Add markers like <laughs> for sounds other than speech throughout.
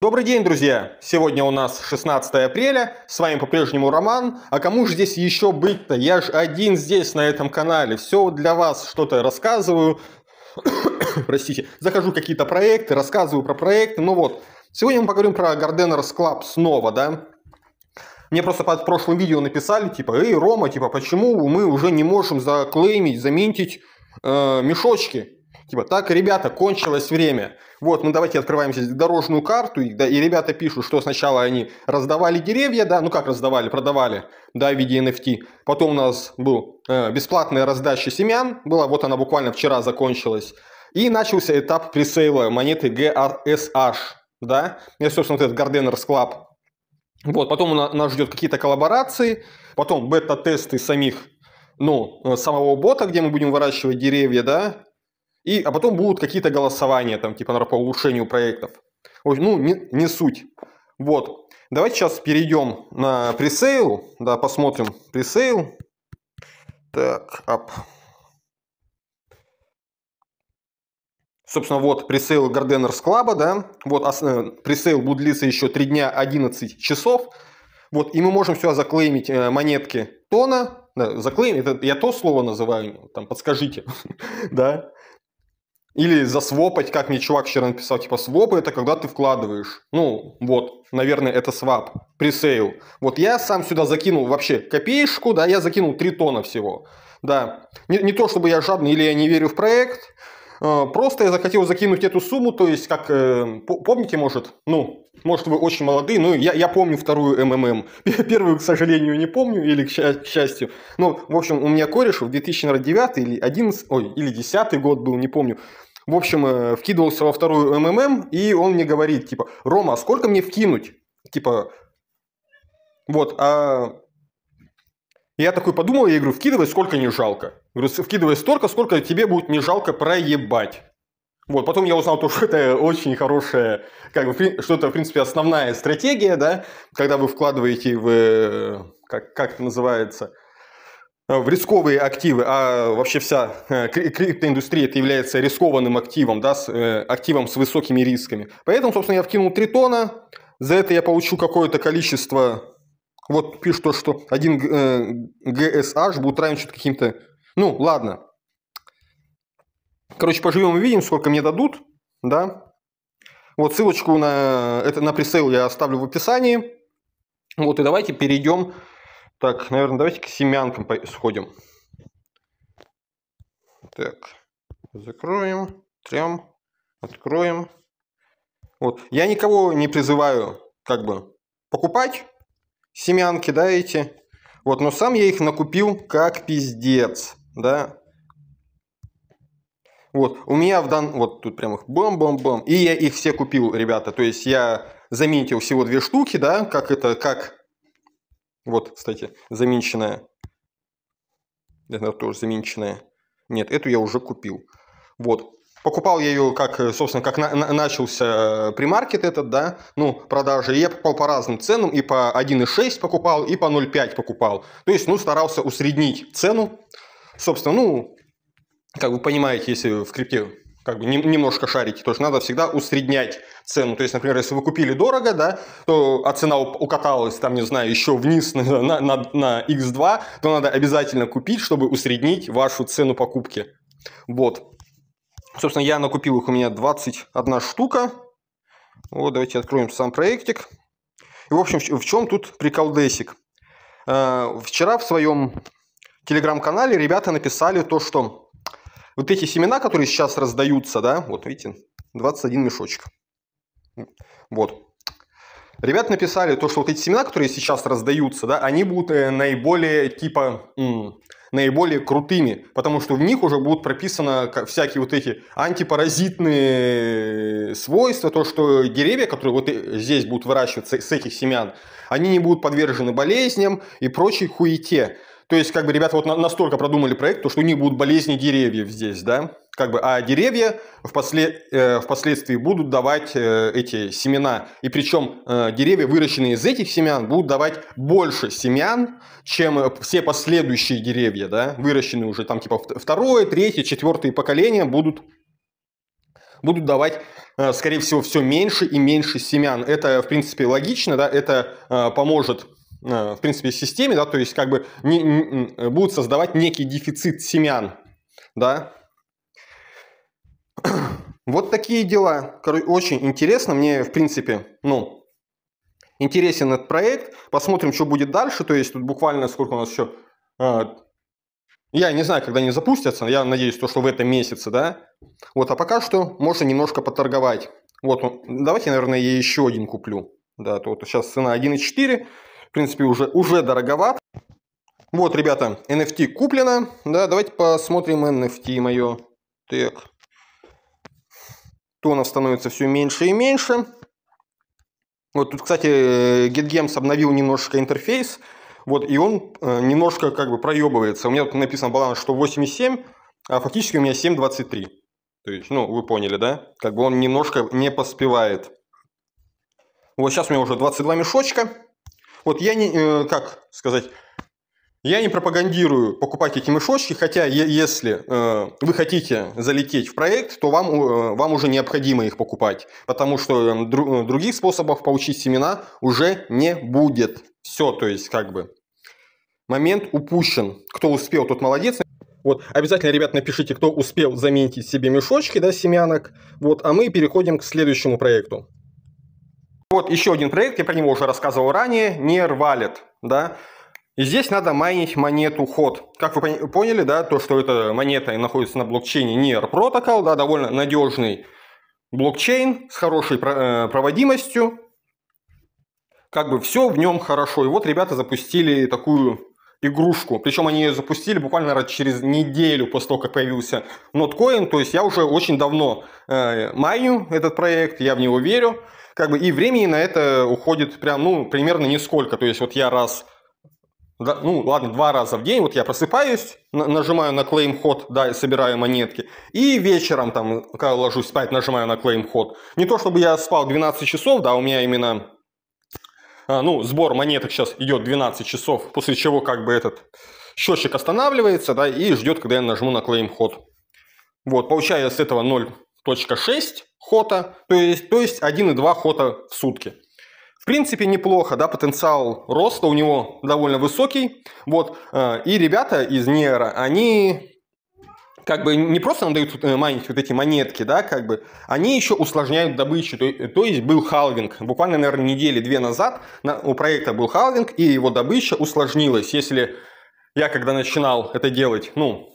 Добрый день, друзья! Сегодня у нас 16 апреля, с вами по-прежнему Роман. А кому же здесь еще быть-то? Я же один здесь, на этом канале. Все для вас что-то рассказываю. <coughs> Простите. Захожу какие-то проекты, рассказываю про проекты. Ну вот, сегодня мы поговорим про Gardeners Club снова, да? Мне просто под прошлым видео написали, типа, «Эй, Рома, типа, почему мы уже не можем заклеймить, заминтить э, мешочки?» Типа, так, ребята, кончилось время. Вот, ну давайте открываем здесь дорожную карту. И, да, и ребята пишут, что сначала они раздавали деревья, да, ну как раздавали, продавали, да, в виде NFT. Потом у нас был э, бесплатная раздача семян, была, вот она буквально вчера закончилась. И начался этап пресейла монеты GRSH, да. Это, собственно, вот этот Gardeners Club. Вот, потом у нас ждет какие-то коллаборации, потом бета-тесты самих ну, э, самого бота, где мы будем выращивать деревья, да, и, а потом будут какие-то голосования, там, типа, например, по улучшению проектов. Ну, не, не суть. Вот. Давайте сейчас перейдем на пресейл. Да, посмотрим пресейл. Так, ап. Собственно, вот пресейл Gardeners Club, да. Вот э, пресейл будет длиться еще 3 дня 11 часов. Вот, и мы можем сюда заклеймить э, монетки тона. Да, заклеймить, это я то слово называю, там, подскажите. <laughs> да. Или засвопать, как мне чувак вчера написал, типа свопы это когда ты вкладываешь. Ну, вот, наверное, это свап, пресейл. Вот я сам сюда закинул вообще копеечку, да, я закинул 3 тона всего. Да, не, не то чтобы я жадный или я не верю в проект, э, просто я захотел закинуть эту сумму, то есть, как, э, помните, может, ну, может, вы очень молодые, но я, я помню вторую МММ. <laughs> Первую, к сожалению, не помню, или к, к счастью. Но, в общем, у меня кореш в 2009 или 11, ой, или 10 год был, не помню в общем, э, вкидывался во вторую МММ, и он мне говорит, типа, Рома, а сколько мне вкинуть? Типа, вот, а я такой подумал, я говорю, вкидывай, сколько не жалко. Говорю, вкидывай столько, сколько тебе будет не жалко проебать. Вот, потом я узнал то, что это очень хорошая, как бы, что это, в принципе, основная стратегия, да, когда вы вкладываете в, э, как, как это называется, в рисковые активы, а вообще вся криптоиндустрия это является рискованным активом, да, с, активом с высокими рисками. Поэтому, собственно, я вкинул Тритона. за это я получу какое-то количество, вот пишут то, что один э, GSH будет равен что-то каким-то, ну, ладно. Короче, поживем и видим, сколько мне дадут, да. Вот ссылочку на, это, на пресейл я оставлю в описании. Вот, и давайте перейдем так, наверное, давайте к семянкам сходим. Так, закроем, трем, откроем. Вот, я никого не призываю, как бы, покупать семянки, да, эти. Вот, но сам я их накупил как пиздец, да. Вот, у меня в дан... Вот тут прям их бом бом бом, И я их все купил, ребята. То есть я заметил всего две штуки, да, как это, как вот, кстати, заменченная. Это тоже заменченная. Нет, эту я уже купил. Вот. Покупал я ее, как, э, собственно, как на, на, начался э, примаркет этот, да, ну, продажи. И я покупал по разным ценам, и по 1,6 покупал, и по 0,5 покупал. То есть, ну, старался усреднить цену. Собственно, ну, как вы понимаете, если в крипте как бы немножко шарите. То есть надо всегда усреднять цену. То есть, например, если вы купили дорого, да, то, а цена укаталась, там, не знаю, еще вниз <laughs> на, на, на, на X2, то надо обязательно купить, чтобы усреднить вашу цену покупки. Вот. Собственно, я накупил их у меня 21 штука. Вот, давайте откроем сам проектик. И, в общем, в чем тут приколдесик? Э, вчера в своем телеграм-канале ребята написали то, что вот эти семена, которые сейчас раздаются, да, вот видите, 21 мешочек. Вот. Ребят написали то, что вот эти семена, которые сейчас раздаются, да, они будут э, наиболее типа наиболее крутыми, потому что в них уже будут прописаны всякие вот эти антипаразитные э, свойства, то, что деревья, которые вот э, здесь будут выращиваться с этих семян, они не будут подвержены болезням и прочей хуете. То есть, как бы ребята вот настолько продумали проект, то что у них будут болезни деревьев здесь, да? Как бы, а деревья впослед... э, впоследствии будут давать э, эти семена. И причем э, деревья, выращенные из этих семян, будут давать больше семян, чем все последующие деревья, да? Выращенные уже там типа второе, третье, четвертое поколение будут будут давать, э, скорее всего, все меньше и меньше семян. Это, в принципе, логично, да, это э, поможет Э, в принципе, системе, да, то есть как бы не, не, э, будут создавать некий дефицит семян, да. <clears throat> Вот такие дела. Очень интересно, мне, в принципе, ну, интересен этот проект. Посмотрим, что будет дальше, то есть тут буквально сколько у нас еще... Э, я не знаю, когда они запустятся, я надеюсь, то, что в этом месяце, да. Вот, а пока что можно немножко поторговать. Вот, давайте, наверное, я еще один куплю. Да, то вот сейчас цена 1,4 в принципе, уже, уже дороговат. Вот, ребята, NFT куплено. Да, давайте посмотрим NFT мое. Так. Тонов становится все меньше и меньше. Вот тут, кстати, GetGames обновил немножко интерфейс. Вот, и он э, немножко как бы проебывается. У меня тут написано баланс, что 8,7, а фактически у меня 7,23. То есть, ну, вы поняли, да? Как бы он немножко не поспевает. Вот сейчас у меня уже 22 мешочка. Вот я не, э, как сказать, я не пропагандирую покупать эти мешочки, хотя если э, вы хотите залететь в проект, то вам, э, вам уже необходимо их покупать, потому что других способов получить семена уже не будет. Все, то есть как бы момент упущен. Кто успел, тот молодец. Вот, обязательно, ребят, напишите, кто успел заменить себе мешочки, да, семянок. Вот, а мы переходим к следующему проекту. Вот еще один проект, я про него уже рассказывал ранее, Near Wallet, да. И здесь надо майнить монету ход. Как вы поняли, да, то, что эта монета находится на блокчейне Near Protocol, да, довольно надежный блокчейн с хорошей э, проводимостью. Как бы все в нем хорошо. И вот ребята запустили такую игрушку. Причем они ее запустили буквально через неделю после того, как появился Notcoin. То есть я уже очень давно э, майню этот проект, я в него верю как бы и времени на это уходит прям, ну, примерно нисколько. То есть вот я раз, ну, ладно, два раза в день, вот я просыпаюсь, нажимаю на claim ход, да, собираю монетки, и вечером там, когда ложусь спать, нажимаю на claim ход. Не то чтобы я спал 12 часов, да, у меня именно, а, ну, сбор монеток сейчас идет 12 часов, после чего как бы этот счетчик останавливается, да, и ждет, когда я нажму на claim ход. Вот, получаю с этого 0 1.6 хота, то есть, то есть 1,2 хота в сутки. В принципе, неплохо, да, потенциал роста у него довольно высокий. Вот, э, и ребята из Нера, они как бы не просто нам дают э, майнить вот эти монетки, да, как бы, они еще усложняют добычу. То, то есть был халвинг. Буквально, наверное, недели две назад на, у проекта был халвинг, и его добыча усложнилась. Если я когда начинал это делать, ну,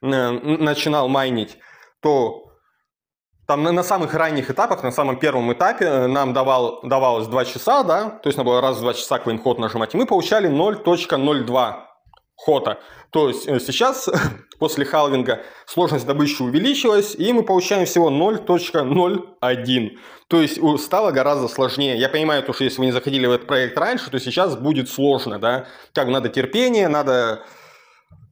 начинал майнить, то там на, на самых ранних этапах, на самом первом этапе э, нам давал, давалось 2 часа, да, то есть надо было раз в 2 часа клин ход нажимать, и мы получали 0.02 хода. То есть э, сейчас <laughs> после халвинга сложность добычи увеличилась, и мы получаем всего 0.01. То есть стало гораздо сложнее. Я понимаю, то, что если вы не заходили в этот проект раньше, то сейчас будет сложно, да. Как надо терпение, надо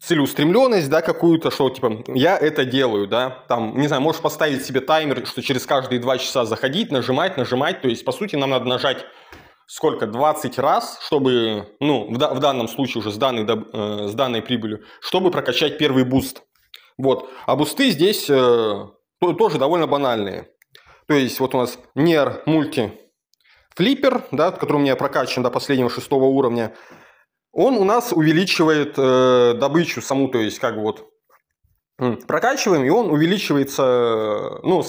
целеустремленность, да, какую-то, что типа я это делаю, да, там, не знаю, можешь поставить себе таймер, что через каждые два часа заходить, нажимать, нажимать, то есть, по сути, нам надо нажать сколько, 20 раз, чтобы, ну, в, в данном случае уже с данной, э, с данной прибылью, чтобы прокачать первый буст. Вот, а бусты здесь э, тоже довольно банальные. То есть, вот у нас NER мульти флиппер, да, который у меня прокачан до последнего шестого уровня, он у нас увеличивает э, добычу саму, то есть как вот прокачиваем, и он увеличивается, э, ну,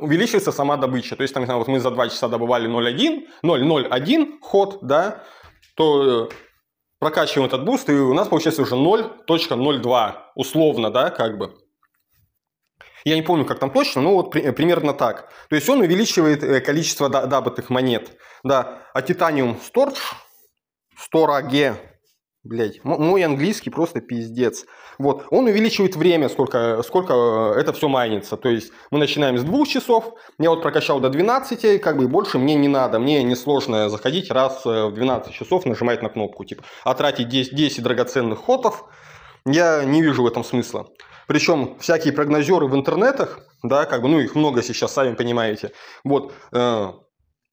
увеличивается сама добыча. То есть, там, вот мы за 2 часа добывали 0.1, 0.01 ход, да, то э, прокачиваем этот буст, и у нас получается уже 0.02, условно, да, как бы. Я не помню, как там точно, но вот при, примерно так. То есть, он увеличивает э, количество добытых монет, да. А титаниум сторж, стораге, Блять, мой английский просто пиздец. Вот, он увеличивает время, сколько, сколько э, это все майнится. То есть мы начинаем с двух часов, я вот прокачал до 12, как бы больше мне не надо. Мне несложно заходить раз э, в 12 часов, нажимать на кнопку, типа, а тратить 10, 10 драгоценных хотов. Я не вижу в этом смысла. Причем всякие прогнозеры в интернетах, да, как бы, ну их много сейчас, сами понимаете. Вот, э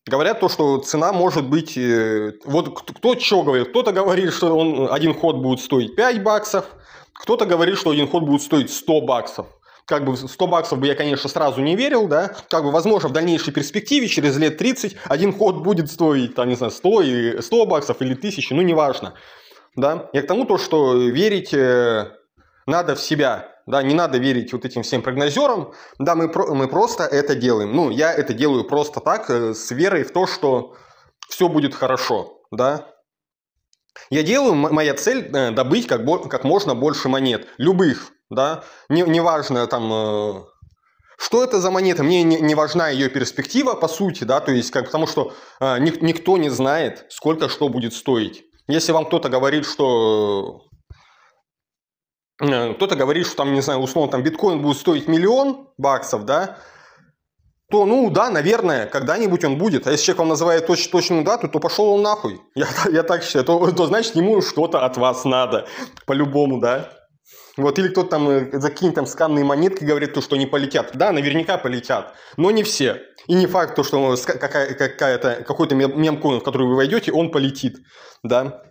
Говорят то, что цена может быть... Э, вот кто что говорит? Кто-то говорит, что он, один ход будет стоить 5 баксов, кто-то говорит, что один ход будет стоить 100 баксов. Как бы 100 баксов бы я, конечно, сразу не верил, да. Как бы, возможно, в дальнейшей перспективе, через лет 30, один ход будет стоить, там, не знаю, 100, и 100 баксов или 1000, ну, неважно. Да? Я к тому то, что верить э, надо в себя. Да, не надо верить вот этим всем прогнозерам. Да, мы, про, мы просто это делаем. Ну, я это делаю просто так, э, с верой в то, что все будет хорошо. Да, я делаю, моя цель э, добыть как, как можно больше монет, любых, да, неважно не, не там, э, что это за монета, мне не, не важна ее перспектива, по сути, да, то есть, как, потому что э, ник, никто не знает, сколько что будет стоить. Если вам кто-то говорит, что Э, кто-то говорит, что там, не знаю, условно, там биткоин будет стоить миллион баксов, да, то, ну да, наверное, когда-нибудь он будет. А если человек вам называет точ точную дату, то пошел он нахуй. <laughs> Я, я так считаю. То, то значит, ему что-то от вас надо. По-любому, да. Вот, или кто-то там э, закинет там сканные монетки говорит, то, что они полетят. Да, наверняка полетят, но не все. И не факт, то, что э, какая-то, какой-то мемкоин, в который вы войдете, он полетит, да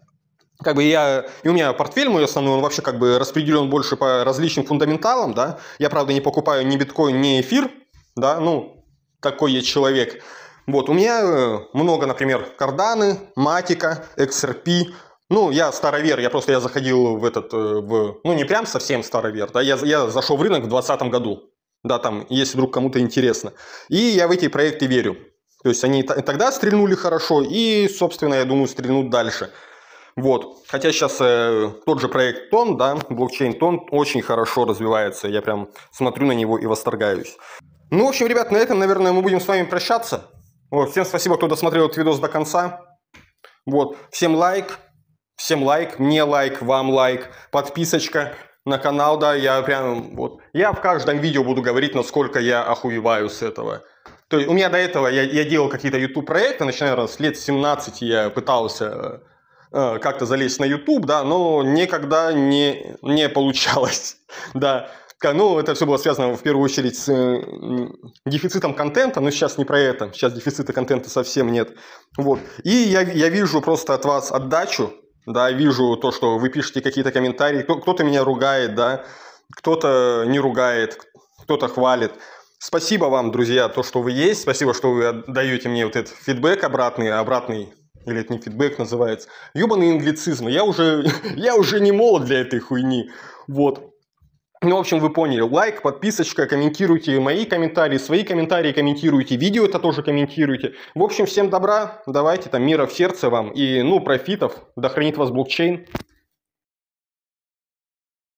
как бы я, и у меня портфель мой основной, он вообще как бы распределен больше по различным фундаменталам, да, я, правда, не покупаю ни биткоин, ни эфир, да, ну, такой я человек. Вот, у меня э, много, например, карданы, матика, XRP, ну, я старовер, я просто я заходил в этот, э, в, ну, не прям совсем старовер, да, я, я зашел в рынок в 2020 году, да, там, если вдруг кому-то интересно. И я в эти проекты верю. То есть они тогда стрельнули хорошо, и, собственно, я думаю, стрельнут дальше. Вот. Хотя сейчас э, тот же проект Тон, да, блокчейн Тон очень хорошо развивается. Я прям смотрю на него и восторгаюсь. Ну, в общем, ребят, на этом, наверное, мы будем с вами прощаться. Вот. Всем спасибо, кто досмотрел этот видос до конца. Вот. Всем лайк. Всем лайк. Мне лайк, вам лайк. Подписочка на канал, да, я прям вот. Я в каждом видео буду говорить, насколько я охуеваю с этого. То есть у меня до этого я, я делал какие-то YouTube проекты, начиная с лет 17 я пытался э, Э, как-то залезть на YouTube, да, но никогда не, не получалось, <laughs> да. Ну, это все было связано в первую очередь с э, дефицитом контента, но сейчас не про это, сейчас дефицита контента совсем нет. Вот. И я, я вижу просто от вас отдачу, да, вижу то, что вы пишете какие-то комментарии, кто-то меня ругает, да, кто-то не ругает, кто-то хвалит. Спасибо вам, друзья, то, что вы есть, спасибо, что вы отдаете мне вот этот фидбэк обратный, обратный или это не фидбэк называется, ёбаные англицизмы, я уже, <laughs> я уже не молод для этой хуйни, вот. Ну, в общем, вы поняли. Лайк, подписочка, комментируйте мои комментарии, свои комментарии комментируйте, видео это тоже комментируйте. В общем, всем добра, давайте там мира в сердце вам и, ну, профитов, да хранит вас блокчейн.